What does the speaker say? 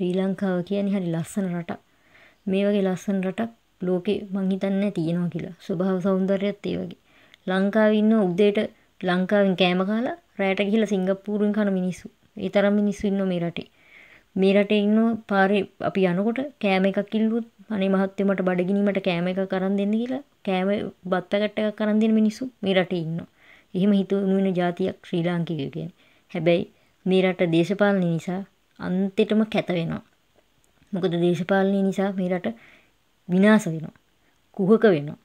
ශ්‍රී ලංකාව කියන්නේ හරි ලස්සන රටක්. මේ වගේ ලස්සන රටක් ලෝකේ මං හිතන්නේ තියෙනවා කියලා. ස්වභාව సౌందර්යයත් ඒ වගේ. ලංකාවේ ඉන්න උදේට ලංකාවෙන් කෑම කාලා රැයට ගිහිල්ලා සිංගප්පූරුවෙන් කන මිනිස්සු. ඒ තරම් මිනිස්සු ඉන්නවා මේ රටේ. මේ රටේ ඉන්න පාරේ අපි යනකොට කෑම එකක් ඉල්ලුවොත් අනේ මහත්තයා මට බඩගිනීමට කෑම එකක් අරන් දෙන්න කියලා කෑම බත් පැකට් එකක් අරන් දෙන මිනිස්සු මේ රටේ ඉන්නවා. එහෙම හිතුණු වෙන જાතියක් ශ්‍රී ලාංකිකයෝ කියන්නේ. හැබැයි මේ රට දේශපාලන නිසා අන්තිටම කැත වෙනවා. මොකද දේශපාලනය නිසා මේ රට විනාශ වෙනවා. කුහක වෙනවා.